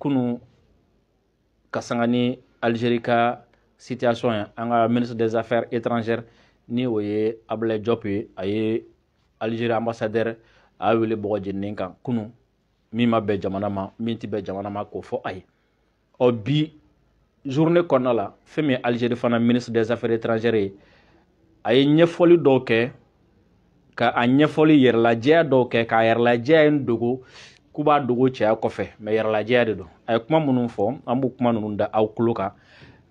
kunu ka sanga ni alizeri situation anga ministre des affaires étrangères ni o ye abulayi jɔp Algérie a a kunu mima bejama jamana ma min tɛ jamana ma k'o fo a obi journée kɔnɔna la fɛn ministre des affaires étrangères ye a doké ka a ɲɛfɔli yɛrɛlajɛya djé doké k'a yɛrɛlajɛya djé ndugo k'u b'a dogo cɛya kɔfɛ mɛ yɛrɛlajɛya de don a ye kuma minnu fɔ an b'u kuma ninnu da aw tulo kan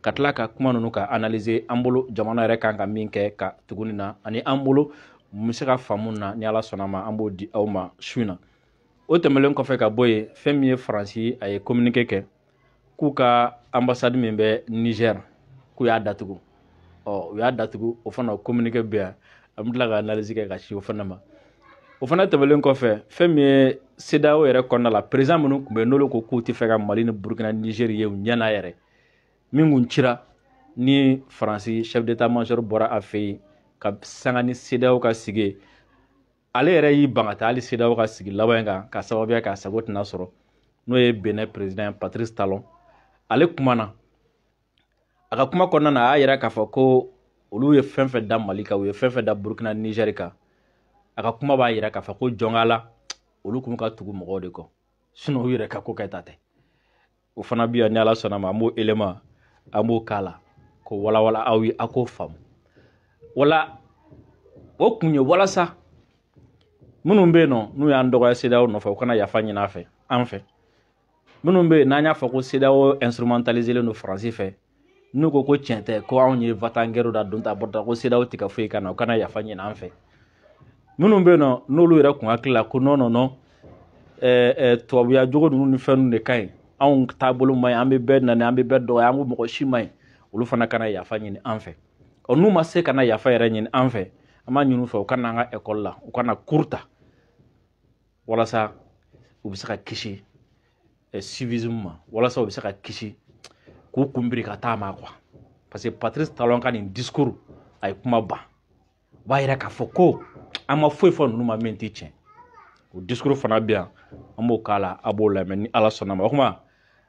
ka tila ka kuma ninnu ka analize an bolo jamana yɛrɛ kan ka min kɛ ka tuguni na ani an bolo mun se ka faamu na ni ala sɔnna ma an b'o di aw ma su na o tɛmɛlen kɔfɛ ka bɔ yen fɛn min ye faransi a ye kominike kɛ k'u ka ambasadi min bɛ nizɛri k'u y'a datugu ɔ u y'a datugu o fana o kominike bɛ yan an bɛ tila ka analize kɛ ka si o fana ma o fana tɛmɛlen kɔfɛ fɛn min ye sedao yɛrɛ kɔnɔna la président minnu tun bɛ n'olu ko k'u tɛ fɛ ka mali ni burukina nigeri ye u ɲɛna yɛrɛ min kun cira ni faransi chef d'état major bɔra a fɛ yen ka sanga ni sedao ka sigi ale yɛrɛ y'i ban ka taa hali sedao ka sigi laban kan ka sababuya k'a sago tɛna sɔrɔ n'o ye benɛ président patrice talon ale kuma na a ka kuma kɔnɔna na a y'a yira k'a fɔ ko olu ye fɛn fɛn da mali kan u ye fɛn fɛn da burukina nigɛri kan a ka kuma b'a yira k'a fɔ ko jɔnka la olu kun ka tugu mɔgɔw de kɔ sinɔn u yɛrɛ ka ko kɛta tɛ o fana bi yan ni ala sɔnna ma an b'o elema an b'o k'a la ko walawala aw ye aw k'o faamu wala o kun ye walasa minnu bɛ yen nɔ n'u y'an dɔgɔya sedaw nɔfɛ u kana yafa ɲini a fɛ an fɛ minnu bɛ yen n'an y'a fɔ ko sedaw instrumentaliselen don faransi fɛ n'u ko ko tiɲɛ tɛ ko anw ye vatangɛriw da don ta bɔta ko sedaw tɛ ka foyi kana u kana yafa ɲini an fɛ minnu bɛ yen nɔ n'olu yɛrɛ kun hakili la ko nɔnɔ nɔ eh, ɛɛ eh, ɛɛ tubabuya jogo ninnu ni fɛn ninnu de ka ɲi anw taabolo man ɲi an bɛ bɛɛ nani an bɛ bɛɛ dɔgɔya an ko mɔgɔ si man ɲi olu fana kana yafa ɲini an fɛ ɔ n'u ma se kana yafa yɛrɛ ɲini an fɛ an b'a ɲini u fɛ u ka na an ka ekɔli la u ka na kuru ta walasa u bɛ se ka kisi ɛ eh, civisme ma walasa u bɛ se ka kisi k'u kunbiri ka taa ma kuwa parce que patrice talon ka nin discours a ye kuma ban o b'a yira k'a fɔ ko an ma foyi fɔ ninnu ma min tɛ tiɲɛ o discours fana bɛ yan an b'o k'a la a b'o lamɛn ni ala sɔnna ma o kuma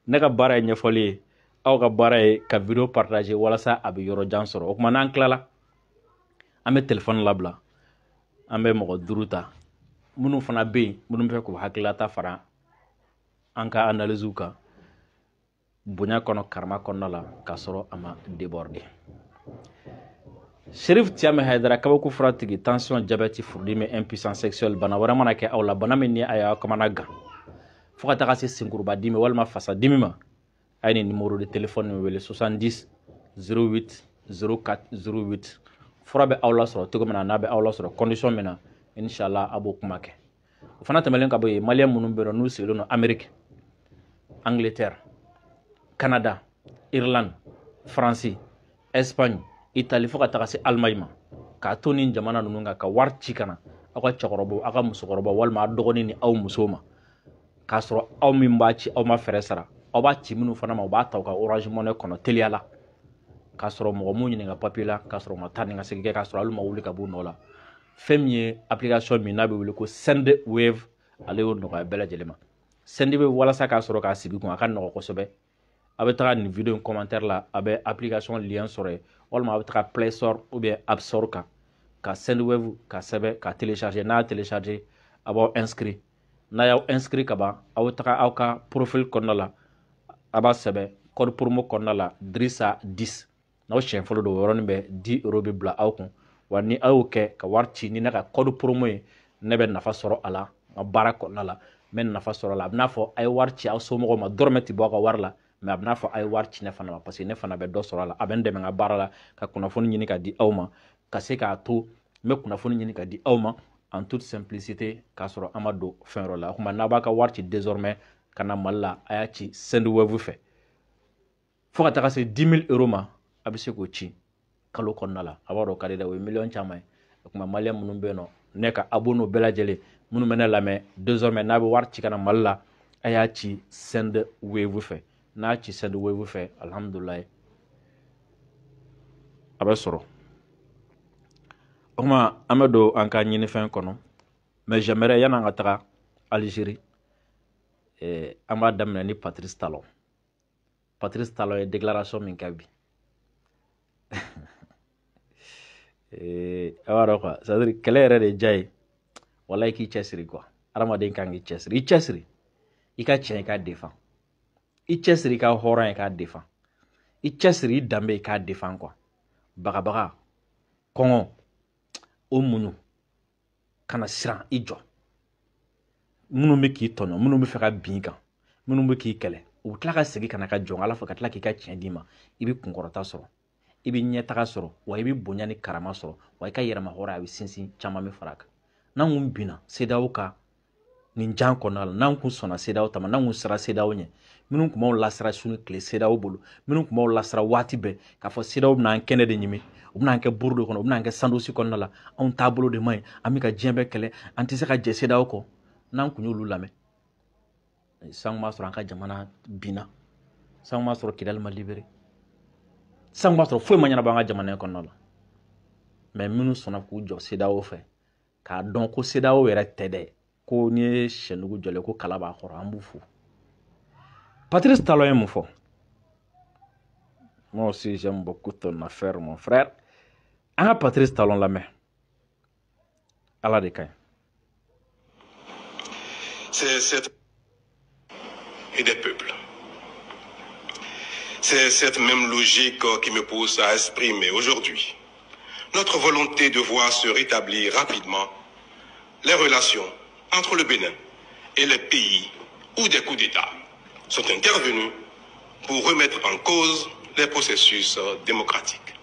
ne ka baara ye ɲɛfɔli ye aw ka baara ye ka video partager walasa a bɛ yɔrɔ jan sɔrɔ o kuma n'an tilala an bɛ telefɔni labila an bɛ mɔgɔ duuru ta minnu fana bɛ yen minnu bɛ fɛ k'u hakililata fara an ka analyse kan bonya kɔnɔ karama kɔnɔna la k'a sɔrɔ a ma déborder Shérif Thiamé Hayidara kabako fura tigi tension jabɛti furudimi impuissance sexuelle bana wɛrɛ mana kɛ la bana min ni aya y'a kamana gan fo ka taga se senkuruba dimi walima fasa dimi ma numéro de téléphone mobile wele 70 08 04 08 fura bɛ aw lasɔrɔ cogo min na n'a bɛ aw condition mena inshallah a b'o kuma kɛ o fana tɛmɛlen ka bɔ maliam maliyɛn minnu bɛ no. amérique angleterre canada irlande France, espagne itali fo ka taga se alimayi ma k'a to nin jamana ninnu kan ka wari ci ka na aw ka cɛkɔrɔbaw aw ka musokɔrɔbaw walima a dɔgɔnin ni aw musow ma k'a sɔrɔ aw min b'a ci aw ma fɛɛrɛ sara aw b'a ci minnu fana ma u b'a ta u ka orange money kɔnɔ teliya la k'a sɔrɔ mɔgɔ m'u ɲininka papiye la k'a sɔrɔ u ma taa ni ka segin kɛ k'a sɔrɔ hali u ma wuli ka b'u nɔ la fɛn min ye application min n'a bɛ wele ko send wave ale y'o nɔgɔya bɛɛ lajɛlen ma send wave walasa k'a sɔrɔ k'a sigi kun a ka nɔgɔ kosɛbɛ a bɛ taga nin video in commentaire la a bɛ application lien sɔrɔ yen walima a bɛ taga play store app store ka sendwave ka n'a télécharger a inscrit n'a inscrit ka profil kɔnɔna la a code promo la drisa 10 n'aw siɲɛ fɔlɔ don o yɔrɔnin bɛɛ di euro bɛ bila aw kun ni aw y'o ka wari ni ne code promo a la n ka la n'a mɛ ah, a bɛna fɔ a ye wari ci ne fana ne fana bɛ dɔ sɔrɔ a la a bɛ n dɛmɛ ka baara la ka kunnafoni ɲini ka di aw ma ka se k'a to n bɛ kunnafoni ɲini ka di aw ma en toute simplicité k'a sɔrɔ an ma don fɛn yɔrɔ la o tuma n'a b'a ka wari ci désormais ka na mali la a y'a ci sendwɛfu fɛ fo ka taga se 10000 euro ma a bɛ se k'o ci kalo kɔnɔna la a b'a dɔn o ka o ye miliyɔn caman ye o tuma maliyɛn minnu bɛ nɔ ne ka abonnew bɛɛ lajɛlen minnu bɛ ne lamɛn désormais n'a bɛ wari ci ka mali la a y'a ci sendwɛfu fɛ n'a ci sɛdi weevu fɛ alhamdulilayi a bɛ sɔrɔ o kuma an bɛ don an ka ɲinifɛn kɔnɔ mɛ jamɛrɛ yan'an ka taga alizeri eh, an b'a daminɛ ni patrice talon patrice talon ye déclaration min kɛ eh, a b'a dɔn quoi c'est à dire kɛlɛ yɛrɛ de diya ye walayi k'i cɛsiri quoi adamaden kan k'i cɛsiri i cɛsiri i ka tiɲɛ i cɛsiri i ka hɔrɔnya i k'a defan i cɛsiri i danbe i k'a defan kuwa bagabaga kɔngɔ o muɲu kana siran i jɔ minnu bɛ k'i tɔɲɔ minnu bɛ fɛ ka bin kan minnu bɛ k'i kɛlɛ u bɛ tila ka segin ka na ka jɔn ala fɛ ka tila k'i ka tiɲɛ d'i ma i bɛ kunkɔrɔta sɔrɔ i bɛ ɲɛtaga sɔrɔ wa i bɛ bonya ni karama sɔrɔ wa i ka yɛrɛma hɔrɔnya a bɛ sinsin caman bɛ far'a kan n'an kun binna sedaw kan nin jan kɔnɔna la n'an kun sɔnna sedaw ta ma n'an kun sera sedaw ɲɛ minnu tun b'aw lasira su ni tile sedaw bolo minnu tun b'aw lasira waati bɛɛ k'a fɔ sedaw bɛna an kɛnɛ de ɲimi u bɛna an kɛ buru de kɔnɔ u bɛna an kɛ sandosi kɔnɔna la anw taabolo de man ɲi an bɛ ka diɲɛ bɛɛ kɛlɛ an tɛ se ka jɛ sedaw kɔ n'an tun y'olu lamɛn san b'a sɔrɔ an ka jamana binna san b'a sɔrɔ kidali ma libere san b'a sɔrɔ foyi ma ɲɛnabɔ an ka jamana in kɔnɔna la mɛ minnu sɔnna k'u jɔ sedaw fɛ k'a dɔn ko sedaw yɛrɛ tɛ dɛ ko n'i ye sɛnugu jɔlen ko kala b'a kɔrɔ an b'u fo Patrice Talon est mon fond. moi aussi j'aime beaucoup ton affaire mon frère Ah, Patrice Talon l'a main. À la décaille. c'est et des peuples. C'est cette même logique qui me pousse à exprimer aujourd'hui notre volonté de voir se rétablir rapidement les relations entre le Bénin et les pays ou des coups d'État sont intervenus pour remettre en cause les processus euh, démocratiques.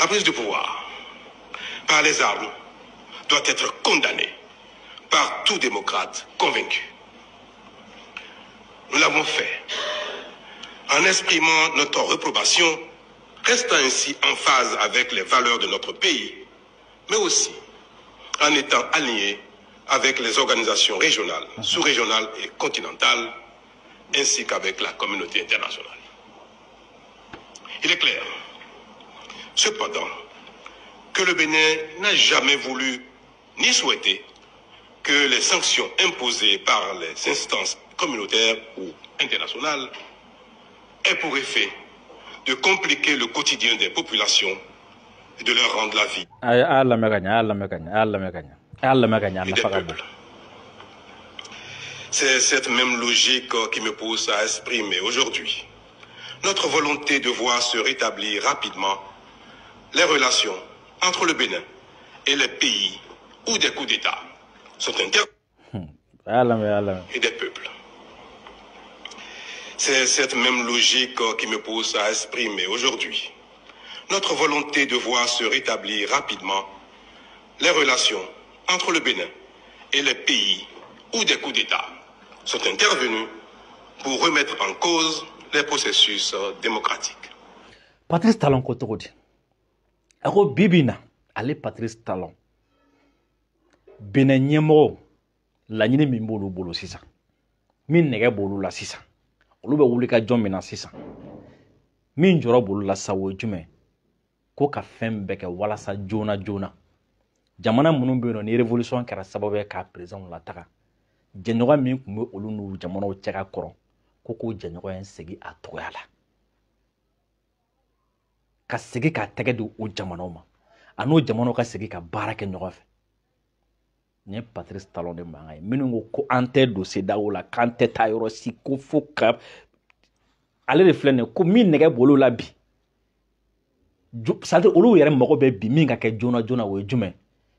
La prise du pouvoir par les armes doit être condamnée par tout démocrate convaincu. Nous l'avons fait en exprimant notre réprobation, restant ainsi en phase avec les valeurs de notre pays, mais aussi en étant alignés avec les organisations régionales, mhm. sous-régionales et continentales, ainsi qu'avec la communauté internationale. Il est clair, cependant, que le Bénin n'a jamais voulu ni souhaité que les sanctions imposées par les instances communautaires ou internationales aient pour effet de compliquer le quotidien des populations et de leur rendre la vie. C'est cette même logique qui me pousse à exprimer aujourd'hui notre volonté de voir se rétablir rapidement les relations entre le Bénin et les pays où des coups d'État sont interdits hmm. et des peuples. C'est cette même logique qui me pousse à exprimer aujourd'hui notre volonté de voir se rétablir rapidement les relations entre le Bénin et les pays où des coups d'État sont intervenus pour remettre en cause les processus démocratiques. Patrice Talon Kotogodi. Ako bibina, allez Patrice Talon. Bénin ɲɛmɔgɔw l'année min b'olu bolo sisan min nɛgɛ la sisan olu bɛ wuli ka jɔn min na min la sisan Jume. koka jumɛn ko ka fɛn walasa joona jamana minnu bɛ yen nɔ ni revolution kɛra sababu ye k'a président lataga jɛɲɔgɔn min tun bɛ olu n'u jamanaw cɛ ka kɔrɔ ko k'o jɛɲɔgɔn in segin a togoya la ka segin k'a tɛgɛ di o jamanaw ma a n'o jamanaw ka segin ka baara kɛ ɲɔgɔn fɛ nin patrice talon de mankan ye minnu ko ko an tɛ don sedaw la k'an tɛ taa yɔrɔ si ko fo ka ale de filɛ nin ye ko min nɛgɛ bolo la bi sadi olu yɛrɛ mago bɛ bi min ka kɛ joona joona o ye jumɛn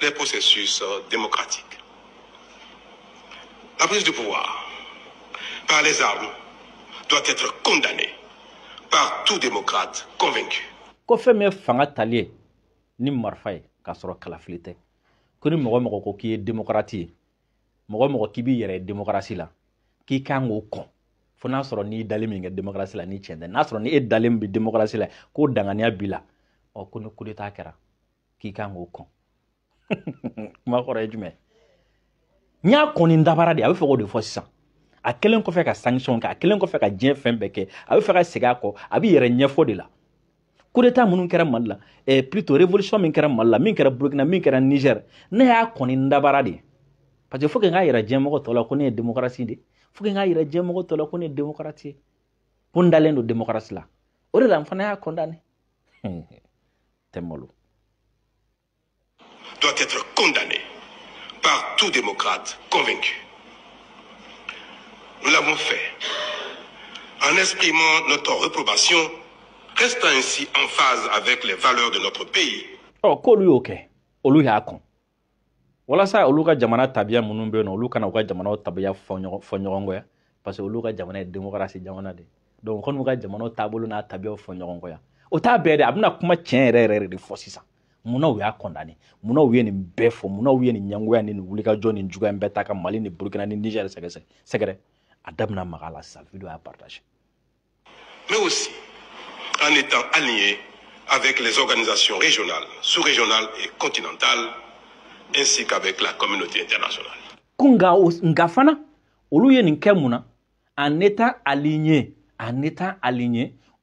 les processus euh, démocratiques. La prise du pouvoir par les armes doit être condamnée par tout démocrate convaincu. ko fɛn min ye fanga tali ye ni marifa ye k'a sɔrɔ kalafili tɛ ko ni mɔgɔ mɔgɔ ko k'i ye demokarati ye mɔgɔ mɔgɔ k'i b'i yɛrɛ ye demokarasi la k'i kan k'o kɔn fo n'a sɔrɔ n'i dalen min kɛ demokarasi la ni tiɲɛ tɛ n'a sɔrɔ ni e dalen bi demokarasi la k'o danganiya b'i la ɔ ko ni kudeta kɛra k'i kan k'o kɔn kuma kɔrɔ ye jumɛn n y'a kɔni dabara de a bɛ fɛ k'o de fɔ sisan a kelen kɔfɛ ka sanction kɛ a kelen kɔfɛ ka diɲɛ fɛn bɛɛ kɛ a bɛ fɛ ka segin a kɔ a bɛ yɛrɛ ɲɛfɔ de la coup d'état minnu kɛra mali la eh, plutôt révolution min kɛra mali la min kɛra burukina min kɛra niger ne y'a kɔni dabara de parce que faut que n k'a yira diɲɛmɔgɔ tɔ la ko ne ye démocratie de faut que n k'a yira diɲɛmɔgɔ tɔ la ko ne ye démocratie ye ko n dalen don démocratie la o de la n fana y'a condamné tɛ malo doit être condamné par tout démocrate convaincu. Nous l'avons fait en exprimant notre réprobation, restant ainsi en phase avec les valeurs de notre pays. Oh, k'olu y'o kɛ olu y'a Wala walasa olu ka jamana tabia minnu bɛ yen nɔ olu kana u ka jamanaw tabiya fɔ ɲɔgɔn kɔ parce que olu ka jamana ye démocratie jamana de donc kon mu n'u ka jamanaw taabolo n'a tabia fɔ ɲɔgɔn kɔ ya o t'a bɛɛ dɛ a bɛna kuma tiɲɛ re yɛrɛ de fɔ sisan munna u y'a kɔndane munna u ye nin bɛɛ fɔ munna u ye nin ɲangoya ni nin wulikajɔ ni juguya bɛɛ ka mali ni burukina ni niger sɛgɛsɛgɛ sɛgɛrɛ a dabina maga la sisan video y'a partage mais aussi en étant aligné avec les organisations régionales sous-régionales et continentales ainsi qu'avec la communauté internationale ko nga nga fana olu ye nin kɛ mun na en étant aligné en étant aligné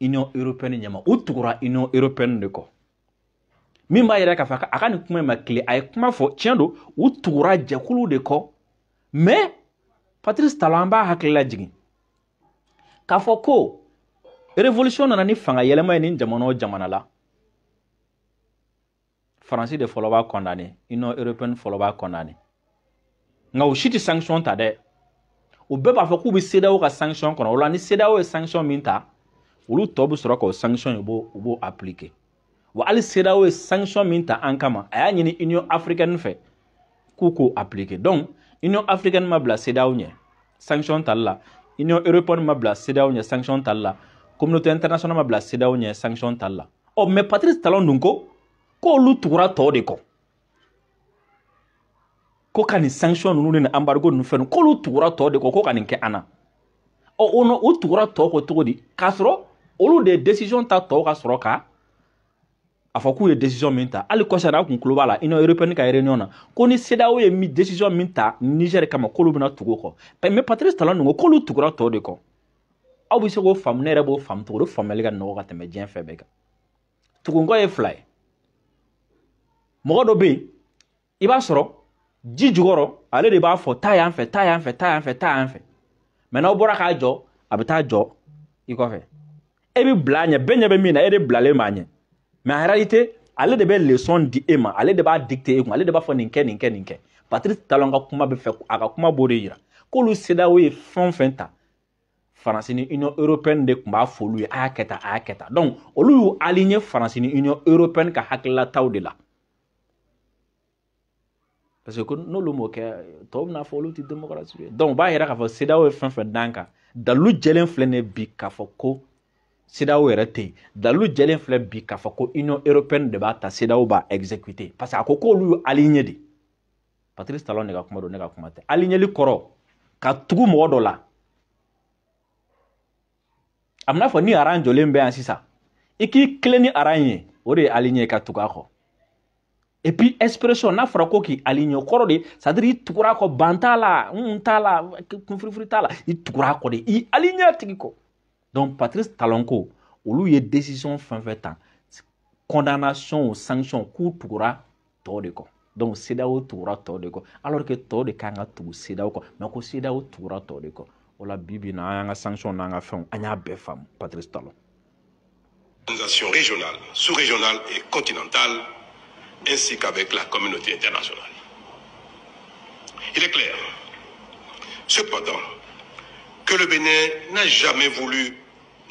union européenne ɲɛma u tugura union européenne de kɔ min b'a yɛrɛ k'a fɔ a ka nin kuma in ma kile a ye kuma fɔ tiɲɛ don u tugura jɛkulu de kɔ mais patrice talon an b'a hakili lajigin k'a fɔ ko révolution nana ni fanga yɛlɛma ye nin jamana o jamana la faransi de fɔlɔ b'a condamné union européenne fɔlɔ b'a condamné nka u si tɛ sanction ta dɛ u bɛɛ b'a fɔ k'u bɛ sedaw ka sanction kɔnɔ o la ni sedaw ye sanction min ta olu tɔ bɛ sɔrɔ k'o sanction in u b'o appliquer wa hali CEDEAO ye sanction min ta an kama a y'a ɲini union africaine fɛ k'u k'o appliquer donc union africaine ma bila CEDEAO ɲɛ sanction tali la union européenne ma bila CEDEAO ɲɛ sanction tali la communauté internationale ma bila CEDEAO ɲɛ sanction tali la ɔ mais Patrice Talon dun ko k'olu tugura tɔw de kɔ ko ka nin sanction ninnu ni nin embargo ninnu fɛn k'olu tugura tɔw de kɔ ko ka nin kɛ an na ɔ o tugura tɔw kɔ cogo di k'a sɔrɔ olu de ye décision ta tɔw ka sɔrɔ ka a fɔ k'u ye décision min ta hali kɔsa n'a kun tulo b'a la union européenne ka réunion na ko ni CEDEAO ye mi décision min ta Niger kama k'olu bɛna tugu o kɔ mais Patrice Talon ko k'olu tugura tɔw de kɔ aw bɛ se k'o faamu ne yɛrɛ b'o faamu cogo di faamuyali ka nɔgɔ ka tɛmɛ diɲɛ fɛn bɛɛ kan tugunkɔ ye fila ye mɔgɔ dɔ bɛ yen i b'a sɔrɔ ji jukɔrɔ ale de b'a fɔ taa yan fɛ taa yan fɛ taa yan fɛ taa yan fɛ mɛ n'aw bɔra k'a jɔ a bɛ taa jɔ i kɔfɛ e bɛ bila a ɲɛ bɛɛ ɲɛ bɛ min na e de bilalen b'a ɲɛ mɛ en réalité ale de bɛ leçon di e ma ale de b'a dicte e kun ale de b'a fɔ nin kɛ nin kɛ nin kɛ patrice talon ka kuma bɛ fɛ a ka kuma b'o de yira k'olu sedaw ye fɛn o fɛn ta faransi ni union européenne de tun b'a f'olu ye a y'a kɛ tan a y'a kɛ tan donc olu y'u aligné faransi ni union européenne ka hakililataw de la parce que n'olu m'o kɛ tɔw bɛna fɔ olu tɛ démocratie ye donc o b'a yira k'a fɔ sedaw ye fɛn fɛn d'an kan dalilu jɛlen filɛ nin ye bi k'a fɔ ko sidaw yɛrɛ tɛ yen dalilu jɛlen filɛ bi k'a fɔ ko union européenne de b'a ta sidaw b'a exécuté parce que a ko k'olu ye aliɲɛ de patrice talon de ka kuma don ne ka kuma tɛ aliɲɛli kɔrɔ ka tugu mɔgɔ dɔ la a bɛna fɔ ni aran jɔlen bɛ yan sisan i k'i kelen ni aran ye o de ye aliɲɛ ka tugu a kɔ et puis expression n'a fɔra ko k'i aliɲɛ o kɔrɔ de c'est à dire i tugura a kɔ ban t'a la n t'a la kunfirifiri t'a la i tugura a kɔ de i aliɲɛ a tigi kɔ Donc Patrice Talonko lieu de décision fin 20 ans, condamnation ou sanction k'u pour la de donc c'est tugura tɔ de kɔ alors que tɔ de kan tout tugu CEDEAO mais aussi CEDEAO de oh la Bibi, na à sanction n'an ka fɛnw Patrice Talon. Organisation régionale, sous-régionale et continentale ainsi qu'avec la communauté internationale. Il est clair, cependant, que le Bénin n'a jamais voulu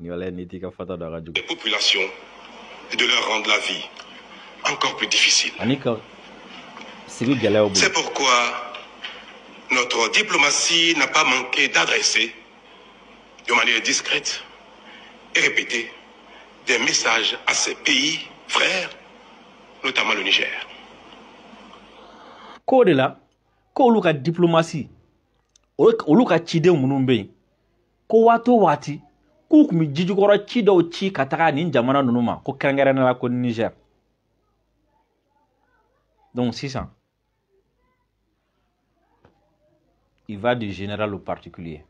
des populations et de leur rendre la vie encore plus difficile. C'est pourquoi notre diplomatie n'a pas manqué d'adresser de manière discrète et répétée des messages à ces pays frères, notamment le Niger. Ko k'u kun bɛ jijukɔrɔ ci dɔw ci ka taga nin jamana ninnu ma ko kɛrɛnkɛrɛnnenya la ko nizɛri donc sisan il va du général au particulier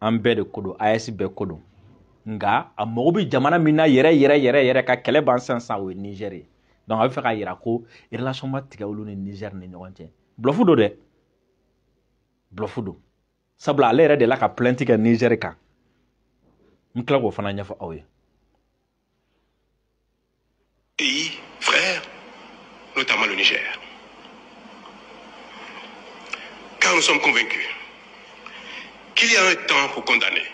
an bɛɛ de ko don as bɛɛ ko don nka a mago bɛ jamana min na yɛrɛ yɛrɛ yɛrɛ yɛrɛ ka kɛlɛ ban san san o ye nizɛri ye donc a bɛ fɛ k'a yira ko relation ma tigɛ olu ni nizɛri ni ɲɔgɔn cɛ bulɔfu don dɛ bulɔfu don sabula ale yɛrɛ de la ka plainte kɛ nigɛri kan n k'o fana ɲɛfɔ aw ye pays frères, notamment le Niger. Car nous sommes convaincus qu'il y a un temps pour condamner,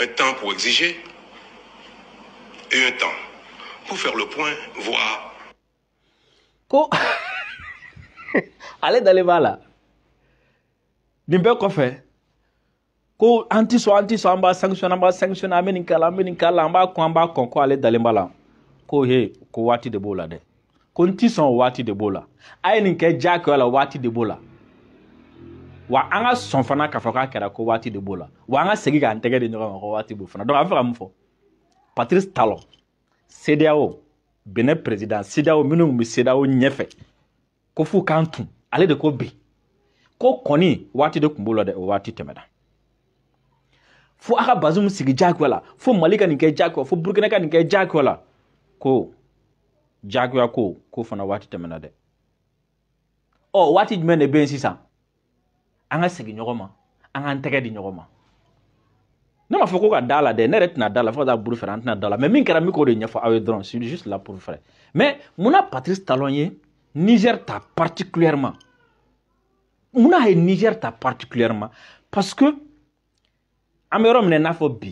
un temps pour exiger et un temps pour faire le point, voire... Ko... Ale bala. nin bɛɛ kɔfɛ ko an ti sɔn an ti sɔn an b'a sanctionné an b'a sanctionné an bɛ nin k'a la an bɛ nin k'a la an b'a kɔn an b'a kɔn ko ale dalen b'a la ko he ko waati de b'o la dɛ ko n ti sɔn o waati de b'o la a ye nin kɛ diyagoya la waati de b'o la wa an ka sɔn fana k'a fɔ k'a kɛra ko waati de b'o la wa an ka segin k'an tɛgɛ di ɲɔgɔn ma ko waati b'o fana donc an bɛ fɛ ka mun fɔ patrice talon cdao benin président cdao minnu tun bɛ cdao ɲɛfɛ ko f'u k'an tun ale de ko bi ko kɔni waati de tun b'o la dɛ o waati tɛmɛna fo a ka bazum sigi jagoya la fo mali ka nin kɛ jagoya fo burukina ka nin kɛ jagoya la ko jagoya ko ko fana waati tɛmɛna dɛ ɔ waati jumɛn de bɛ yen sisan an ka segin ɲɔgɔn ma an k'an tɛgɛ di ɲɔgɔn ma ne m'a fɔ ko ka da la dɛ ne yɛrɛ tɛna da la fo ka taa buru fɛrɛ an tɛna da la mɛ min kɛra min k'o de ɲɛfɔ aw ye dɔrɔn c'est juste là pour fɛrɛ mɛ munna patrice talon ye niger ta particulièrement Mou na haye Niger ta partikulèrman. Paske, amè rom lè na fò bi.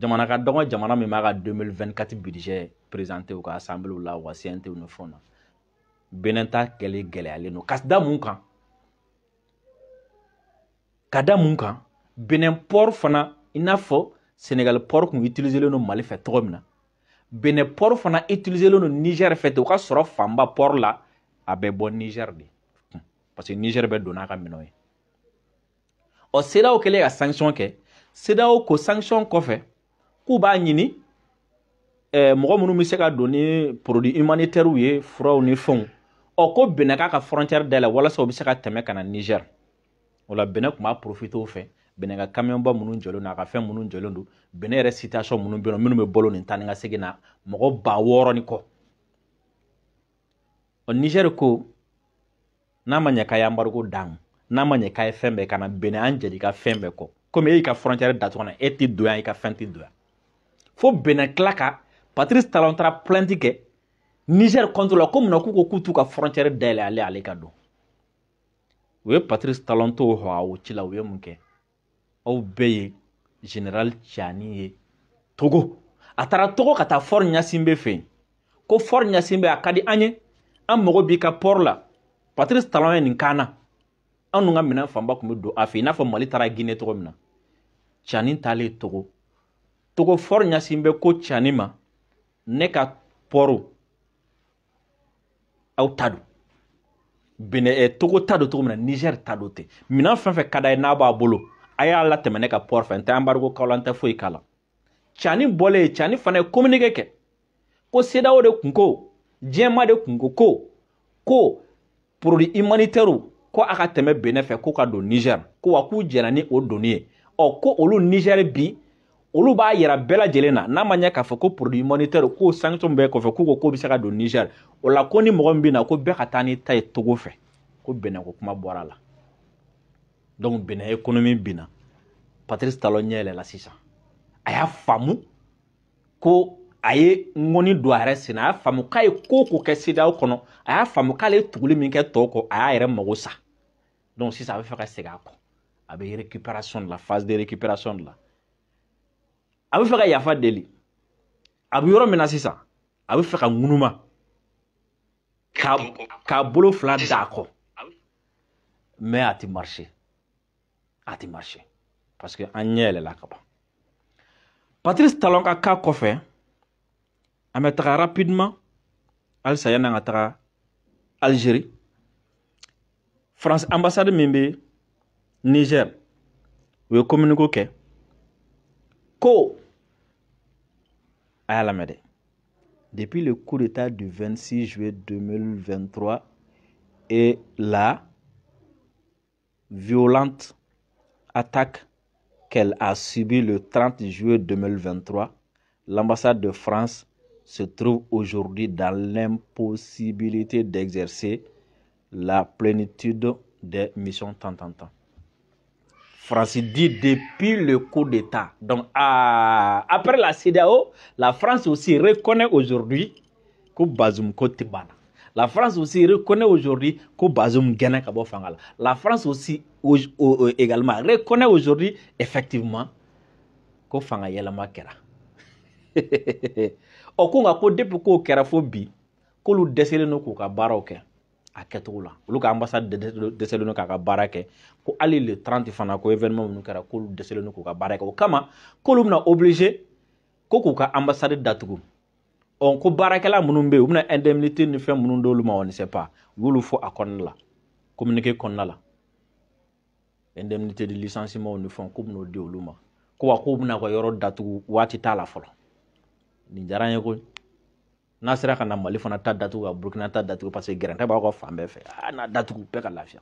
Jamana ka donwa, jamana mi maga 2024 bi di jè prezante ou ka asambil ou la ou asyente ou nou fò nan. Benen ta kele-gele ale nou. Kas da moun kan. Kas da moun kan. Benen por fò nan inafò, Senegal por koun itilize lè nou mali fèt rom nan. Benen por fò nan itilize lè nou Niger fèt ou ka sorofan ba por la, abè bon Niger bi. parce que niger bɛ donna a ka minɛw ye ɔ sedaw kɛlen ka sanction kɛ sedaw ko sanction kɔfɛ k'u b'a ɲini eh, mɔgɔ minnu bɛ se ka don ni produit humanitaire ye furaw ni fɛnw ɔ ko bɛnɛ k'a ka frontière dayɛlɛ walasa u bɛ se ka tɛmɛ ka na niger o la bɛnɛ tun b'a profite o fɛ bɛnɛ ka kamiyɔnba minnu jɔlen don a ka fɛn minnu jɔlen don bɛnɛ yɛrɛ situation minnu bɛ yen nɔ minnu bɛ balo nin tan ni ka segin na mɔgɔ ba wɔɔrɔ ni kɔ ɔ niger ko n'a ma ɲɛ k'a ye anbarigo dan n'a ma ɲɛ k'a ye fɛn bɛɛ kana bɛnɛ an jeli ka fɛn bɛɛ kɔ komi e y'i ka frontière datugu na e tɛ don yan i ka fɛn tɛ don yan fo bɛnɛ tila ka patrice talon taara plainte kɛ niger contre la ko munna k'u ko k'u t'u ka frontière dayɛlɛ ale ale ka don u ye patrice talon to hɔ a ci la u ye mun kɛ aw bɛɛ ye général tiani ye togo a taara togo ka taa fort ɲasinbe fɛ yen ko fort ɲasinbe a ka di an ye an mago b'i ka port la patrice talon ye nin kan na anw dun ka minɛn fanba tun bɛ don a fɛ i n'a fɔ mali taara gine cogo min na cani taalen togo togo fɔri ɲasin bɛ ko cani ma ne ka pɔro aw ta don bene ɛ togo ta don cogo min na nizɛri ta don ten minɛn fɛn fɛn ka d'a ye n'a b'a bolo a y'a latɛmɛ ne ka pɔri fɛ n tɛ anbarigo kaw la n tɛ foyi k'a la cani bɔlen cani fana ye kominike kɛ ko sedaw de kun ko diɲɛma de kun ko ko ko porodi imanitɛriw ko a ka tɛmɛ benɛ fɛ ko ka don nigɛri ko wa k'u jɛnna ni o donni ye ɔ ko olu nigɛri bi olu b'a yira bɛɛ lajɛlen na n'a ma ɲɛ k'a fɔ ko produit humanitaire k'o sanction bɛɛ kɔfɛ k'u ko k'o bɛ se ka don Niger o la ko ni mɔgɔ min bɛ na ko bɛɛ ka taa n'i ta ye Togo fɛ ko bɛnɛ ko kuma bɔra a la donc bɛnɛ économie binna Patirisi Talon ɲɛ yɛlɛla sisan a y'a faamu ko a ye ŋɔni don a yɛrɛ sen na a y'a faamu k'a ye ko o ko kɛ sedaw kɔnɔ a y'a faamu k'ale ye tuguli min kɛ tɔw kɔ a y'a yɛrɛ mago sa donc sisan a bɛ fɛ ka segin a kɔ a bɛ récupération de la phase de récupération de la a bɛ fɛ ka yafa deli a bɛ yɔrɔ min na sisan a bɛ fɛ ka ŋunuma k'a k'a bolo fila da a kɔ mais a ti marché a ti marché parce que an ɲɛ yɛlɛla ka ban patrice talon ka cas kɔfɛ. Amettra rapidement Al sayana france algérie France, ambassade niger vous communiquez. communiqué co depuis le coup d'état du 26 juillet 2023 et la violente attaque qu'elle a subie le 30 juillet 2023, l'ambassade de France se trouve aujourd'hui dans l'impossibilité d'exercer la plénitude des missions tant en temps. France dit depuis le coup d'État. Donc, après la CDAO, la France aussi reconnaît aujourd'hui que Bazoum Kotibana. La France aussi reconnaît aujourd'hui que Bazoum gana La France aussi euh, également reconnaît aujourd'hui effectivement que Fanga makera. o ko nka ko depi k'o kɛra fo bi k'olu dɛsɛlen don k'u ka baaraw kɛ a kɛcogo la olu ka ambasade dɛsɛlen don k'a ka baara kɛ ko hali le 30 fana ko événement minnu kɛra k'olu dɛsɛlen don k'u ka baara kɛ o kama k'olu bɛna obligé ko k'u ka ambasade datugu ɔ ko baarakɛla minnu bɛ yen u bɛna indemnité ni fɛn minnu d'olu ma on ne sait pas u y'olu fɔ a kɔnɔna la communiqué kɔnɔna la indemnité de licenciement ni fɛnw k'u bɛn'o di olu ma ko wa k'u bɛna u ka yɔrɔ datugu waati t'a la fɔlɔ nin diyara an ye koyi n'a sera ka na mali fana ta datugu ka burukina ta datugu parce que gɛrɛntɛ b'aw ka fan bɛɛ fɛ a n'a datugu bɛɛ ka lafiya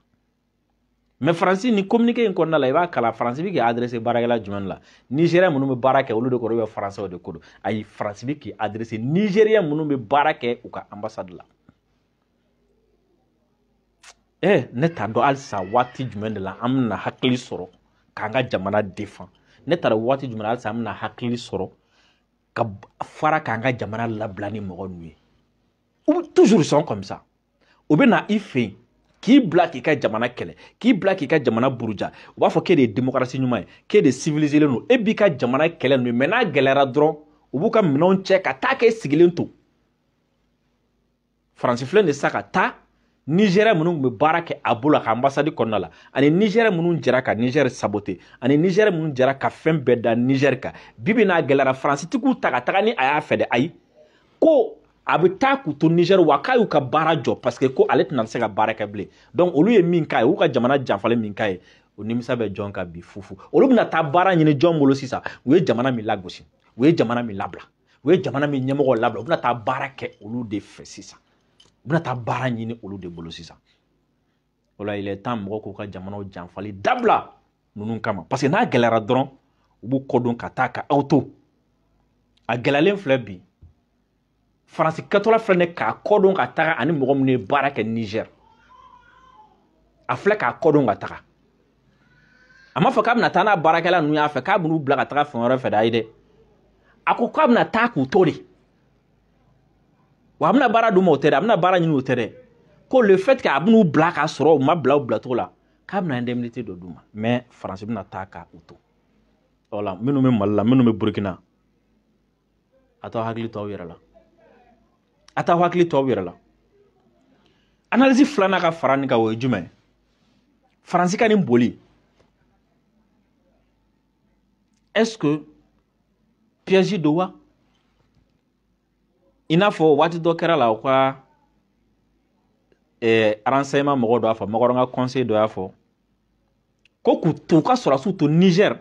mɛ faransi ni communiqué in kɔnɔna la i b'a kala faransi bi k'i adressé baarakɛla jumɛn la nigérien minnu bɛ baara kɛ olu de kɔrɔ bɛ faransɛw de ko don ayi faransi bi k'i adressé nigérien minnu bɛ baara kɛ u ka ambassade la ɛ eh, ne t'a dɔn halisa waati jumɛn de la an bɛna hakili sɔrɔ k'an ka jamana defan ne t'a dɔn waati jumɛn halisa an bɛna hakili sɔrɔ ka fara k'an ka jamana labila ni mɔgɔ ninnu ye u bɛ toujours sɔn comme ça u bɛ na i fɛ yen k'i bila k'i ka jamana kɛlɛ k'i bila k'i ka jamana buruja u b'a fɔ k'e de ye démocratie ɲuman ye k'e de civiliselen don e b'i ka jamana kɛlɛ ninnu ye mɛ n'a gɛlɛyara dɔrɔn u b'u ka minɛnw cɛ ka taa k'e sigilen to faransi filɛ nin ye sisan ka taa nigɛriya minnu tun bɛ baara kɛ a bolo a ka ambasadi kɔnɔna la ani nigɛriya minnu jɛra ka nigɛri sabote ani nigɛri minnu jɛra ka fɛn bɛɛ da nigɛri kan bibi n'a gɛlɛyara faransitigiw ta ka taga ni a y'a fɛ dɛ ayi ko a bɛ taa k'u to nigɛri wa k'a y'u ka baara jɔ paseke ko ale tɛna se ka baara kɛ bilen donc olu ye min k'a ye u ka jamana janfalen min k'a ye o nimisa bɛ jɔn kan bi fufu olu bɛna taa baara ɲini jɔn bolo sisan u ye jamana min lagosi u ye jamana min labila u ye jamana min ɲɛmɔgɔ labila u bɛna taa baara kɛ olu de fɛ sisan bɛna taa baara ɲini olu de bolo sisan o la il est temps mɔgɔw k'u ka jamanaw janfali dabila ninnu kama parce que n'a gɛlɛyara dɔrɔn u b'u kɔ don ka taa ka aw to a gɛlɛyalen filɛ bi faransi kɛtɔla filɛ nin k'a kɔ don ka taga ani mɔgɔ minnu ye baara kɛ niger a filɛ k'a kɔ don ka taga a ma fɔ k'a bɛna taa n'a baarakɛla ninnu y'a fɛ k'a bɛ n'u bila ka taga fɛn wɛrɛ fɛ dɛ ayi dɛ a ko k'a bɛna taa k'u to de Wa mna bara duma otere, mna bara nyo otere. Ko le fet ki abin ou blaka soro, ou mma bla ou blato la, ka mna endemite do duma. Men, Fransi, mna taka uto. Ola, mnen ome malla, mnen ome brekina. Ata wakili to wire la. Ata wakili to wire la. Analizi flanaka Fransi ka woye jume. Fransi ka nin boli. Eske, piyeji do wa? i n'a fɔ waati dɔ kɛra la u ka eh, renseignement mɔgɔ dɔ y'a fɔ makɔrɔn ka conseil dɔ y'a fɔ ko k'u to u ka sɔrɔsiw to niger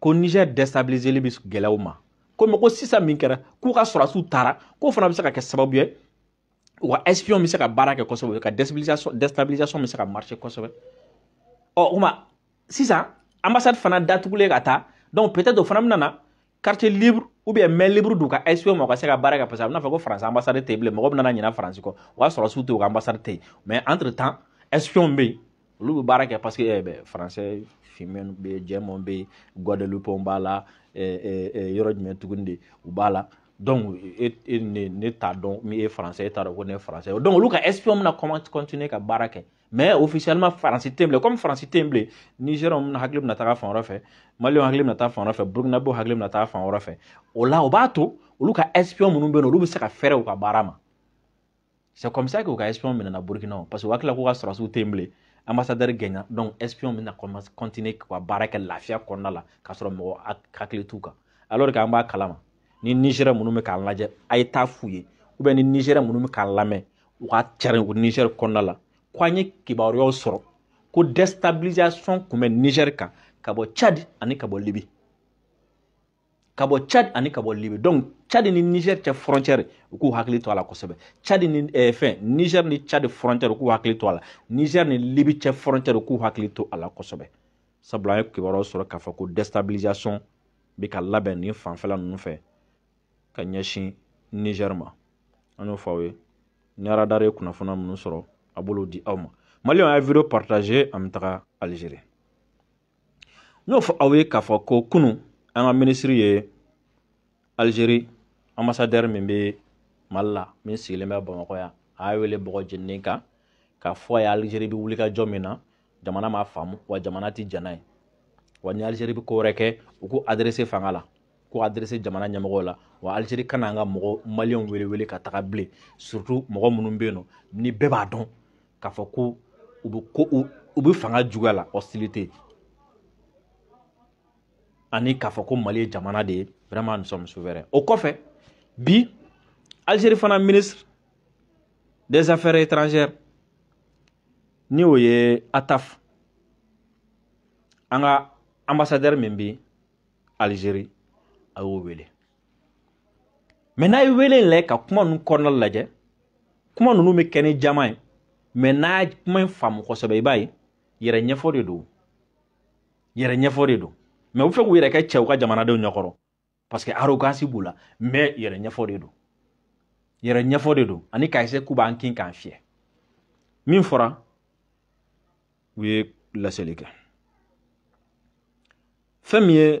ko niger destabiliseli bɛ gɛlɛyaw ma komi ko sisan min kɛra k'u ka sɔrɔsiw taara k'o fana bɛ se ka kɛ sababu ye u ka espion bɛ se ka baara kɛ kosɛbɛ ka destabilisation destabilisation bɛ se ka marcher kosɛbɛ ɔ o kuma sisan ambassade fana datugulen ka taa donc peut-être o fana bɛ na na quartier libre ubiyɛn mɛ libiri d'u ka ɛsipew ma u ka se ka baara kɛ parce que a bɛna fɔ ko faransi ambasadi tɛ yen bilen mɔgɔ bɛna ɲina faransi kɔ o ka sɔrɔsiw tɛ yen u ka ambasadi tɛ yen mɛ entre temps ɛsipew bɛ yen olu bɛ baara kɛ parce que ɛɛ eh, bɛ faransɛ finman bɛ yen jɛman bɛ yen guadeloupe b'a la ɛɛ eh, ɛɛ eh, yɔrɔ jumɛn tuguni de u b'a la Donc, il est, n'est pas donc mis français, il n'est pas français. Donc, le cas espion, on comment continuer à baraquer. Mais officiellement, français temblé, comme français temblé, Niger, on a haglé, on a taffé en refait, Mali, on a haglé, on a taffé en refait, Burkina Faso, on a haglé, on a en refait. Au là, bateau, le cas espion, on a besoin de lui, c'est qu'à faire au cas barama. C'est comme ça que le cas espion, on a Burkina Faso, parce que voilà, le cas français temblé, ambassadeur gagnant, donc espion, on a commencé à continuer à baraquer la fière qu'on a là, qu'à se remettre à tout cas. Alors qu'on va calmer. ni nizɛri minnu bɛ k'an lajɛ a ye taa f'u ye ni nizɛri minnu bɛ k'an lamɛn u ka cari u nizɛri kɔnɔna la ko an ye kibaruyaw sɔrɔ ko destabilisation kun bɛ nizɛri kan ka bɔ cadi ani ka bɔ libi ka bɔ cadi ani ka bɔ libi donc cadi ni nizɛri cɛ frontière u k'u hakili to a la kosɛbɛ cadi ni eh, fɛn nizɛri ni cadi frontière u k'u hakili to a la nizɛri ni libi cɛ frontière u k'u hakili to a la kosɛbɛ sabula an ye kibaruyaw sɔrɔ k'a fɔ ko destabilisation bɛ ka labɛn nin fanfɛla ninnu fɛ ka ɲɛsin Niger ma an y'o fɔ aw ye ni radar ye kunnafoniya minnu sɔrɔ a b'olu di aw ma maliyɛnw a video partager an bɛ taga Algérie n y'o fɔ aw ye k'a fɔ ko kunu an ka ye Algérie ambassadeur min bɛ Mali la min sigilen bɛ Bamakɔ yan a y'a wele bɔgɔ jeninen kan k'a fɔ a ye Algérie bɛ wuli min na jamana m'a faamu wa jamana tɛ jɛn ye wa ni Algérie bɛ ko wɛrɛ kɛ u k'u adresser fanga la ko adrese jamana ɲɛmɔgɔ la wa alizeri kana an ka mɔgɔ maliyɛnw wele wele ka taga bilen surtout mɔgɔ minnu bɛ yen nɔ ni bɛɛ b'a dɔn k'a fɔ ko u bɛ ko u bɛ fanga juguya la hostilité ani k'a fɔ ko mali ye jamana de ye vraiment nous sommes souverains o kɔfɛ bi alizeri fana ministre des affaires étrangères ni o ye ataf an ka ambassadeur min bɛ alizeri a y'o wele mɛ n'a ye wele in lajɛ ka kuma ninnu kɔnɔna lajɛ kuma ninnu bɛ kɛ ni jama ye mɛ n'a ye kuma in faamu kosɛbɛ i b'a ye yɛrɛ ɲɛfɔ de don yɛrɛ ɲɛfɔ de don mɛ u bɛ fɛ k'u yɛrɛ kɛ cɛw ka jamanadenw ɲɛkɔrɔ parce que b'u la mɛ yɛrɛ ɲɛfɔ de don yɛrɛ ɲɛfɔ de don ani k'a k'u b'an kin k'an fiyɛ min fɔra u ye laseli kɛ fɛn min ye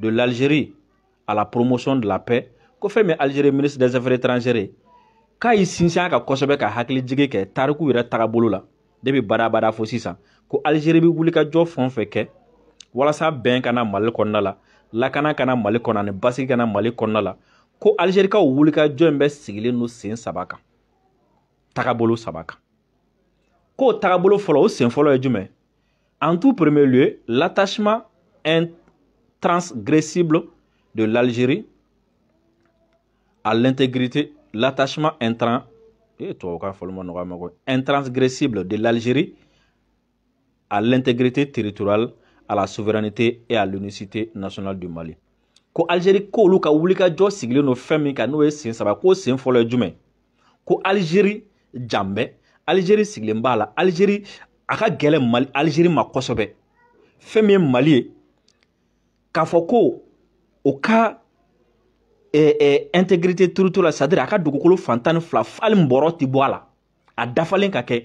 de l'Algérie à la promotion de la paix ko fait Algérie ministre des affaires étrangères Quand k'a y'i sinsin a kan avec un hakilijigi kɛ tariku yɛrɛ tagabolo la depuis badabada fo sisan ko Algérie bɛ wulikajɔ fɛn o fɛn kɛ walasa Là, la lakana kana na Mali kɔnɔna la ani basigi mal na Mali nu la ko Algérikaw wulikajɔ in sen saba sabaka. tagabolo sabaka. k'o tagabolo o sen en tout premier lieu l'attachement transgressible de l'Algérie à l'intégrité, l'attachement intrans, eh, intransgressible de l'Algérie à l'intégrité territoriale, à la souveraineté et à l'unité nationale du Mali. ko algérie ko luka wulikajɔ sigilen don fɛn min kan n'o ye sen saba k'o sen fɔlɔ ye ko algérie janbɛ algérie sigilen mbala, algérie a ka mali algérie ma kosɛbɛ fait mali k'a fɔ ko o ka intégrité turuto la sadiri a ka dugukolo fantan ni fila hali bɔrɔ ti bɔ a la a dafalen ka kɛ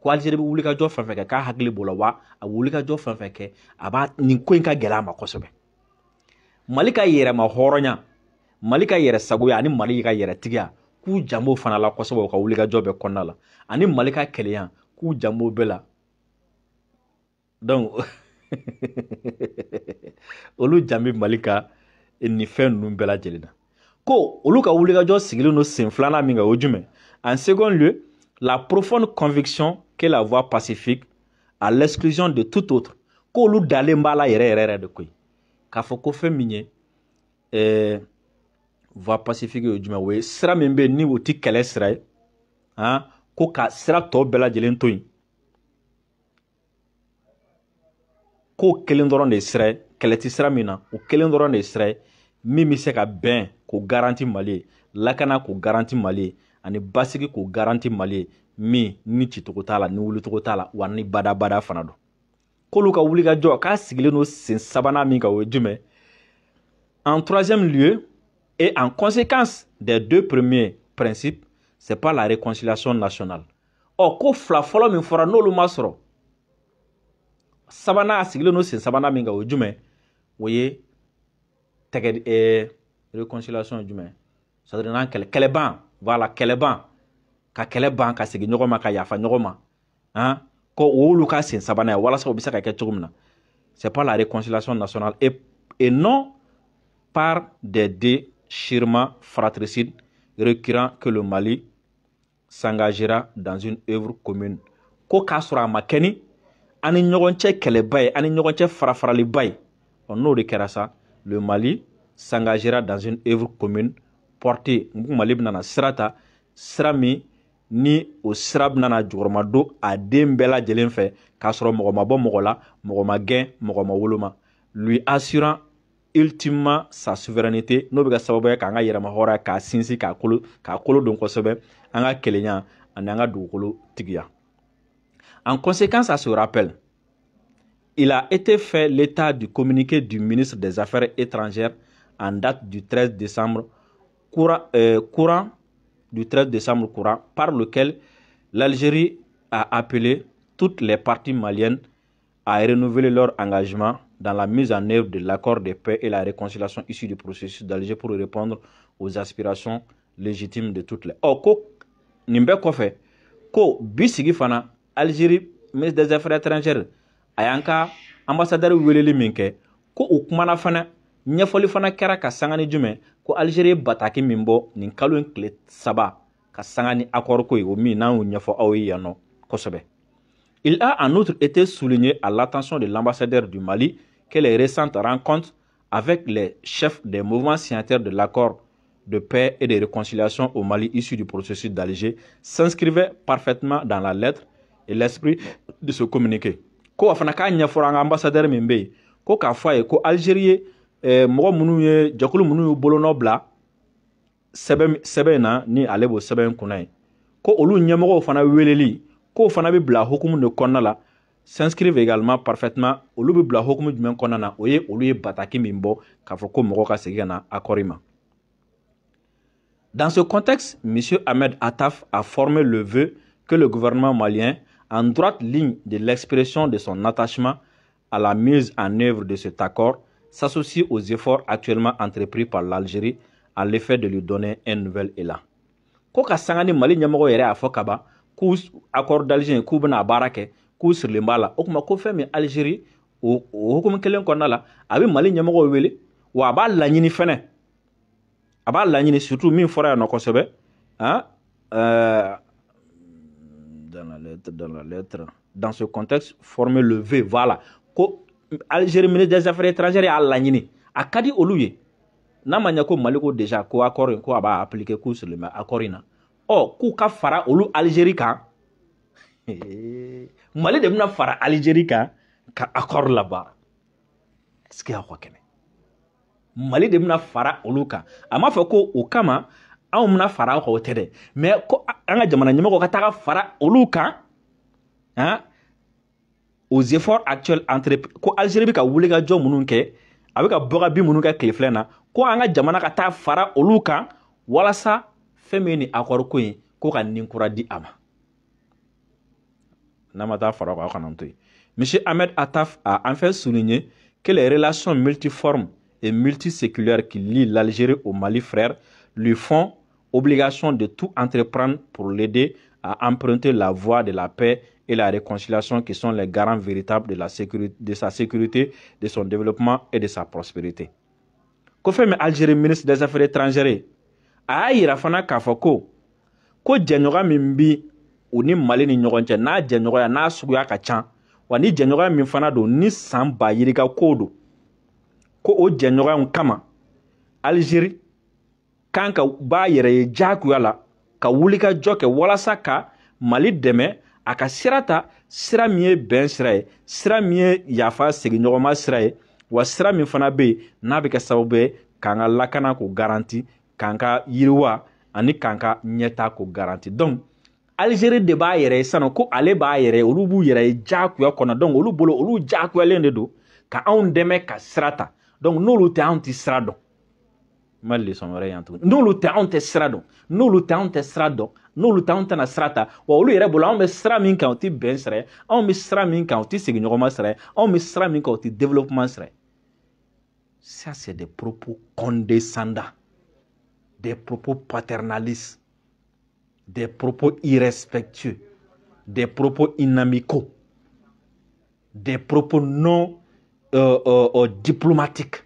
ko alizeri bɛ wulikajɔ fɛn fɛn kɛ k'a hakili b'o la wa a bɛ wulikajɔ fɛn fɛn kɛ a b'a nin ko in ka gɛlɛ a ma kosɛbɛ mali ka yɛrɛma hɔrɔnya mali ka yɛrɛ sagoya ani mali ka yɛrɛtigiya k'u janb'o fana la kosɛbɛ u ka wulikajɔ bɛ kɔnɔna la ani mali ka kɛlɛya k'u janb'o bɛɛ la donc olu jan bɛ mali ka eh, nin fɛn ninnu bɛɛ lajɛlen na ko olu ka wulikajɔ sigilen don sen filanan min kan o jumɛn en second lieu la profonde conviction que la voie pacifique à l'exclusion de tout autre ko olu dalen b'a la yɛrɛ yɛrɛ de koyi k'a fɔ ko fɛn min ye ɛɛ eh, voie pacifique ye jumɛn o ye sira min bɛ yen ni o ti kɛlɛ sira ye han ko ka sira tɔ bɛɛ lajɛlen to yen. ko kelen dɔrɔn de sira kɛlɛ tɛ sira min na o kelen dɔrɔn de sira min bɛ se ka bɛn ko garanti mali ye lakana ko garanti mali ye ani basigi ko garanti mali ye min ni cicogo t'a la ni wulicogo t'a la wa ni badabada fana don k'olu ka wuli ka jɔ k'a sigilen don sen sabanan en troisième lieu et en conséquence des deux premiers principes c'est pas la réconciliation nationale ɔ ko fila fɔlɔ min fɔra n'olu ma sabana a sigilen don sen minga min kan o ye jumɛn o ye tɛgɛ ɛɛ reconciliation jumɛn c'est n'an kɛlɛ ban voilà kɛlɛ ban ka kɛlɛ ban ka segin ɲɔgɔn ma ka yafa ɲɔgɔn ma hein ko o y'olu ka sen sabanan ye walasa bɛ se ka kɛ cogo min na c'est pas la réconciliation nationale et, et non par des déchirements fratricides récurrents que le Mali s'engagera dans une œuvre commune ko k'a sɔrɔ a ma kɛ ni ani ɲɔgɔn cɛ kɛlɛba ye ani ɲɔgɔn cɛ farafaraliba ye ɔ n'o de kɛra sa le mali s'engagera dans une œuvre commune portée n kun mali bɛna sira ta sira min ni o sira bɛna jɔyɔrɔma don a den bɛɛ lajɛlen fɛ k'a sɔrɔ mɔgɔ ma bɔ mɔgɔ la mɔgɔ ma gɛn mɔgɔ ma woloma lui assurant ultimement sa souveraineté n'o bɛ kɛ sababu ye k'an ka yɛrɛma hɔrɔnya k'a sinsin k'a kolo k'a kolo don kosɛbɛ an ka kelenya ani an ka dugukolo tigiya En conséquence à ce rappel, il a été fait l'état du communiqué du ministre des Affaires étrangères en date du 13 décembre courant, euh, du 13 décembre courant par lequel l'Algérie a appelé toutes les parties maliennes à renouveler leur engagement dans la mise en œuvre de l'accord de paix et la réconciliation issue du processus d'Alger pour répondre aux aspirations légitimes de toutes les. Oh, Algérie, ministre des affaires étrangères Ayanka, ambassadeur Wilili min kɛ ko fana fana sangani ko bataki Mimbo, bɔ nin kalo saba ka sanga ni accord ko ye o min il a en outre été souligné à l'attention de l'ambassadeur du Mali que les récentes rencontres avec les chefs des mouvements signataires de l'accord de paix et de réconciliation au Mali issu du processus d'Alger s'inscrivaient parfaitement dans la lettre l'esprit de se communiquer ko a fana k'a ambassadeur min bɛ ko k'a fɔ ko Algérie ye eh, mɔgɔ ye jakulu munu y'u bla. sebe sɛbɛn na ni alebo seben kunai. ko olu ɲɛmɔgɔw fana weleli k'o fana be bila hukumu de konala la s'inscrivent également parfaitement olu bɛ bila hukumu jumɛn kɔnɔna na o olu ye bataki min bɔ k'a fɔ ko ka segin na Dans ce contexte, M. Ahmed Attaf a formé le vœu que le gouvernement malien en droite ligne de l'expression de son attachement à la mise en œuvre de cet accord, s'associe aux efforts actuellement entrepris par l'Algérie à l'effet de lui donner un nouvel élan. ko ka sanga mali ɲɛmɔgɔ yɛrɛ y'a fɔ ka ban k'u accord d'algérie k'u bɛna baara kɛ sur sirilen b'a la o tuma ko fɛn min algérie o hukumu kelen kɔnɔna la a bɛ mali ɲɛmɔgɔw wele wa a b'a laɲini fɛnɛ a b'a surtout min fɔra yan nɔ kosɛbɛ hein, euh, dans la lettre, dans la lettre. Dans ce contexte, former le V, voilà. Ko Algérie ministre des Affaires étrangères y'a laɲini a ka di olu ye n'a ma ɲɛ ko mali ko déjà ko accord in ko a b'a appliqué k'u sirimɛ accord in na ɔ k'u ka fara olu Algérie kan mali de bɛna fara Algérie kan ka accord labaara est ce que y'a kɔ kɛnɛ mali de bɛna fara olu kan a ma fɔ ko o kama anw bɛna fara aw kan o ko anga jamana ɲɛmɔgɔ ka taga fara oluka hein aux efforts actuels entre ko Algérie bɛ ka wuli ka jɔ minnu kɛ a bɛ ka bɔga bin minnu ko anga jamana ka fara oluka wala sa femeni akor ye ko in ko ka ninkura di ama namata n'a ma taa fara o kan aw monsieur Ahmed ataf a en fait souligné que les relations multiformes et multiséculaires qui lient l'Algérie au Mali frère lui font obligation de tout entreprendre pour l'aider à emprunter la voie de la paix et la réconciliation qui sont les garants véritables de, la sécurité, de sa sécurité, de son développement et de sa prospérité. Kofé Algérie ministre des Affaires étrangères a yira fana ko ko jɛɲɔgɔn min ni Mali ni n'a jɛɲɔgɔnya n'a suguya kachan wa ni jɛɲɔgɔnya ni san yirika ko ko o kama Algérie kan ka b'a yɛrɛ ye jaagoya la ka wulikajɔ kɛ walasa ka mali dɛmɛ a ka sira ta sira min ye bɛn sira ye sira min ye yafa seginɲɔgɔnma sira ye wa sira min fana bɛ yen n'a bɛ kɛ sababu ye k'an ka lakana k'o garanti k'an ka yiriwa ani k'an ka ɲɛta k'o garanti donc alizeri de b'a yɛrɛ ye sisan ko ale b'a yɛrɛ ye olu b'u yɛrɛ ye jaagoya kɔnɔ donc olu bolo olu jagoyalen de don ka anw dɛmɛ ka sira ta donc n'olu tɛ anw tɛ sira dɔn n ma lesɔn nous yan tuguni n'olu tɛ Nous tɛ sira dɔn n'olu tɛ anw tɛ sira dɔn il tɛ anw tɛna sira ta wa olu yɛrɛ bolo anw bɛ sira min kan o tɛ développement sira ça c'est des propos condescendants des propos paternalistes des propos irrespectueux des propos inamicaux des propos non euh, euh, euh diplomatiques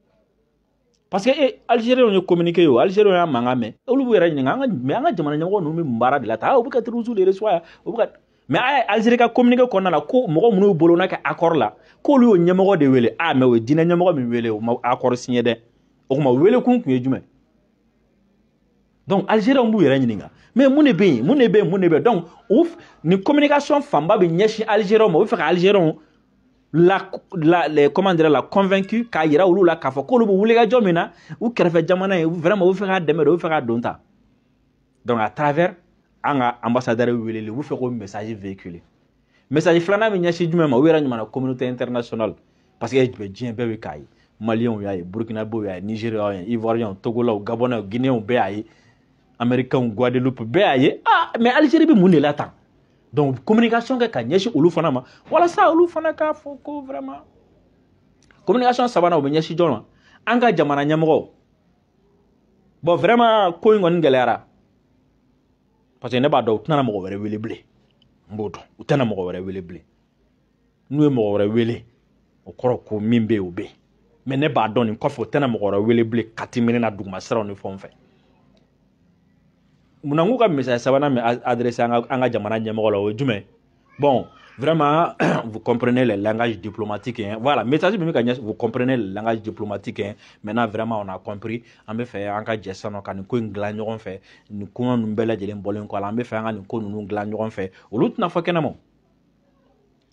parce que e eh, algérien ye communiqué yo algérien y'a mankan mɛn eh, olu b'u yɛrɛ ɲininka an ka jamana ɲɛmɔgɔ ninnu bɛ baara de la ta ah, u bɛ ka turusu de resoya u bɛ ka mais a ah, ye algérie ka communiqué kɔnɔna la ko mɔgɔ minnu y'u bolo n'a kɛ accord la k'olu y'o ɲɛmɔgɔ de wele a ah, mais o ye diinɛ ɲɛmɔgɔ min wele o ma accord signé dɛ o tuma wele kun tun ye jumɛn donc algérien b'u yɛrɛ ɲininka mais mun de bɛ yen mun de bɛ yen mun de bɛ yen donc o nin communication fanba bɛ ɲɛsin algérien ma u bɛ fɛ ka algérien la, la, les, comment dire, la convaincu qu'il a olu la k'a fɔ k'olu bɛ wulikajɔ min na u kɛrɛfɛ jamana vraiment u bɛ fɛ k'a dɛmɛ de ta donc à travers un ambassadeur weleli u bɛ fɛ un message véhiculé. message filanan du même jumɛn ma u yɛrɛ la communauté internationale parce que diɲɛ bɛɛ bɛ k'a malien ou y'a burkina burukinabew y'a ye nigeriaw y'a ye ivoiriyɛnw togolaw gabonɛw guinéenw ou y'a ye guadeloupe ah mais algérie bɛ mun de la tan donc communication kɛ ka ɲɛsin olu fana ma walasa olu fana k'a fɔ ko vraiment communication sabanan o bɛ ɲɛsin jɔn ma an ka jamana ɲɛmɔgɔ bon vraiment ko in kɔni gɛlɛyara parce que ne b'a dɔn u tɛna mɔgɔ wɛrɛ wele bilen n b'o dɔn u tɛna mɔgɔ wɛrɛ wele bilen n'u ye mɔgɔ wɛrɛ wele o kɔrɔ ko min bɛ yen o bɛ yen mɛ ne b'a dɔn nin kɔfɛ u tɛna mɔgɔ wɛrɛ wele bilen kati minɛ na duguma siraw ni fɛnw fɛ munna k'u ka misaliya sabanan min adressé an ka jamana ɲɛmɔgɔ la o ye jumɛn bon vraiment vous comprenez le langage diplomatique hein voilà message min bɛ ka ɲɛsin vous comprenez le langage diplomatique hein maintenant vraiment on a compris an bɛ fɛ an ka jɛ sanu ka nin ko in dilan ɲɔgɔn fɛ nin kɔngɔ ninnu bɛɛ lajɛlen bɔlen kɔ a la an bɛ fɛ an ka nin ko ninnu dilan ɲɔgɔn fɛ olu tɛna fɔ kɛnɛma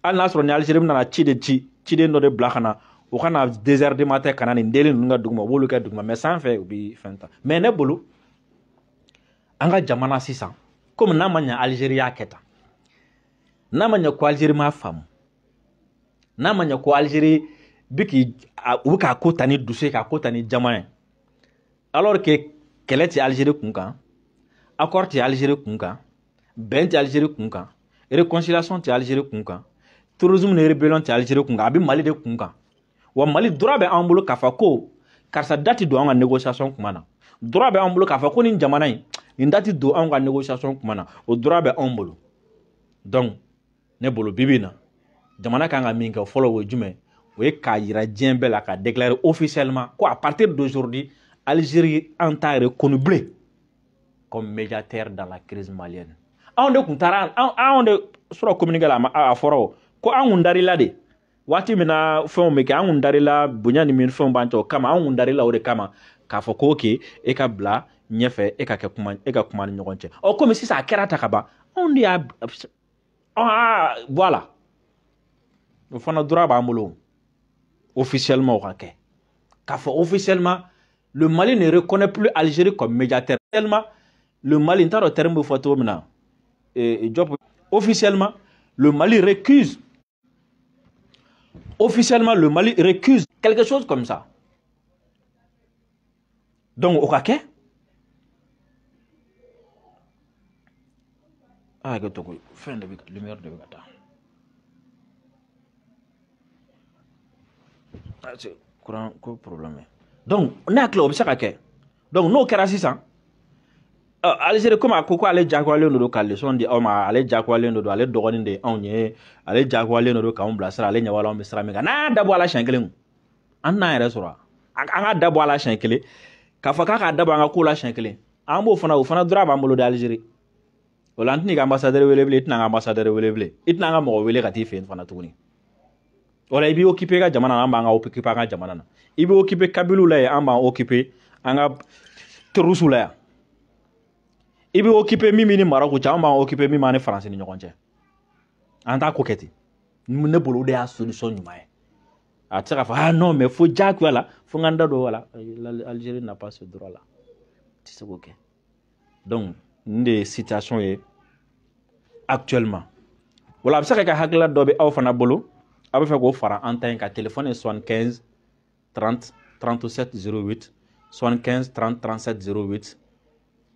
hali n'a sɔrɔ ni alizeri nana ci de ci ciden dɔ de bila ka na u ka na désert de matin ka na nin deli ninnu ka duguma u b'olu kɛ duguma mais sanfɛ u bɛ fɛn ta mais ne bolo. an ka jamana sisan komi n'a ma ɲa alizeri y'a kɛ tan n'a ma ɲa ko alizeri m'a faamu n'a ma ɲa ko alizeri bi k'i u bi k'a ko ta ni dusu ye k'a ko ta ni jama ye alors que kɛlɛ tɛ alizeri kun kan accord tɛ alizeri kun kan bɛn tɛ alizeri kun kan réconciliation tɛ alizeri kun kan tourisme ni rébellion tɛ alizeri kun kan a bɛ mali de kun kan wa mali droit bɛ an bolo k'a fɔ ko karisa da don an ka négociation kuma na droit bɛ an bolo k'a fɔ ko nin jamana in Ndati do an gwa negosyasyon kou mwana, ou drabe an bolou. Don, ne bolou bibi nan. Jamana kanga mingi ou follow ou jume, ou e kajira djenbe la ka deklari ofiselman, kwa a partir do jordi, Algeri an ta re konu ble, kon meja ter dan la kriz malen. An de kou taran, an an de, souro kou mingi la a foro, kwa an un darila de, wati mina foun meke, an un darila, bunyan nimin foun bantou, kama an un darila ou de kama, ka fokou ki, e ka bla, ɲɛfɛ e ka kɛ kuma e ka kuma ni ɲɔgɔn cɛ ɔ komi sisan a kɛra ta ka ban anw de y'a bɔ a la o fana b'an bolo officiellement o ka kɛ k'a fɔ officiellement le Mali ne reconnaît plus Algérie comme médiateur tellement le Mali n t'a dɔn terme bɛ fɔ cogo min na e, officiellement le Mali récuse officiellement le Mali récuse quelque chose comme ça donc o ka kɛ Ake tokou, fen de bi gata, lumi or de bi gata. Ase, kouran, kou probleme. Don, nou kera si san. Alijiri kouma kou kwa ale diakwa li yon do ka li, son di oma oh, ale diakwa li yon do do, ale do konin de onye, ale diakwa li yon do do ka yon blasra, ale nye wala yon blasra, me ka nan dabwa la shenkele yon. An nan yon re sorwa. An a dabwa la shenkele, ka faka ka dabwa an a kou la shenkele. An mou fana ou, fana duraba mou lode Alijiri. o la n tɛn'i ka ambasadɛri wele bilen i tɛna n ka ambasadɛri wele bilen i tɛna n ka mɔgɔ wele ka t'i fɛ yen fana tuguni o la i b'i okipe i ka jamana na an b'an ka okipe an ka jamana na i b'i okipe kabiliw la yen an b'an okipe an ka terusu la yan i b'i okipe min b'i ni marɔku cɛ an b'an okipe min b'an ni faransi ni ɲɔgɔn cɛ an t'a ko kɛ ten ne bolo o de y'a solution ɲuman ye a tɛ se ka fɔ ah non mais fo diyagoya la fo n ka n da don o la Algérie n'a pas ce droit là n tɛ se k'o kɛ donc Ni de sitasyon e aktuelman. Wala, apse ke ka hake la dobe a ou fana bolo. A ou fana ou fana anten ka telefon e soan 15 30 37 08. Soan 15 30 37 08.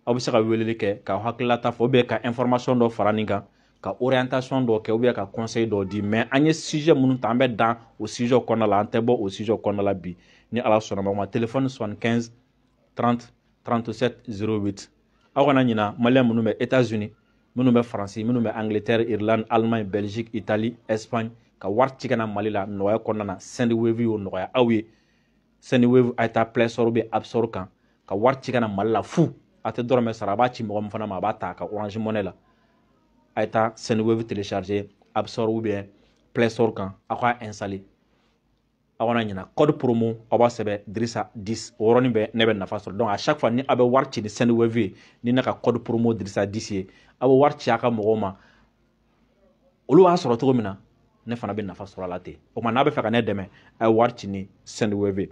A ou fana ou fana wile de ke ka hake la taf ou be ka informasyon do fana niga. Ka oryantasyon do ke ou be ka konsey do di men. A nye sije mounu tanbe dan ou sije kono la anten bo ou sije kono la bi. Ni ala soan anmen wala telefon e soan 15 30 37 08. aw kana ɲina maliyɛn minnu bɛ etats-unis minnu bɛ faransi minnu bɛ angleterre irlande allemagne belgique italie espagne ka wari ci kana mali la nɔgɔya kɔnɔna na sendi wevi y'o nɔgɔya aw ye sendi wevi a ye taa play bɛ absɔrɔ kan ka wari ci kana mali la fu a tɛ dɔrɔmɛ sara a b'a ci mɔgɔ min fana ma a b'a ta ka orange monnaie la a ye taa sendi wevi télécharger absɔrɔ ou bien play kan aw k'a installer aw kana ɲina code promo aw b'a sɛbɛ dirisa 10 o yɔrɔnin bɛɛ ne bɛ nafa sɔrɔ donc à chaque fois ni aw bɛ wari ci ni send wave ye ni ne ka code promo dirisa 10 ye aw bɛ wari ci a ka mɔgɔw ma olu b'a sɔrɔ cogo min na ne fana bɛ nafa sɔrɔ a la ten o tuma n'a bɛ fɛ ka ne dɛmɛ a ye wari ci ni send wave ye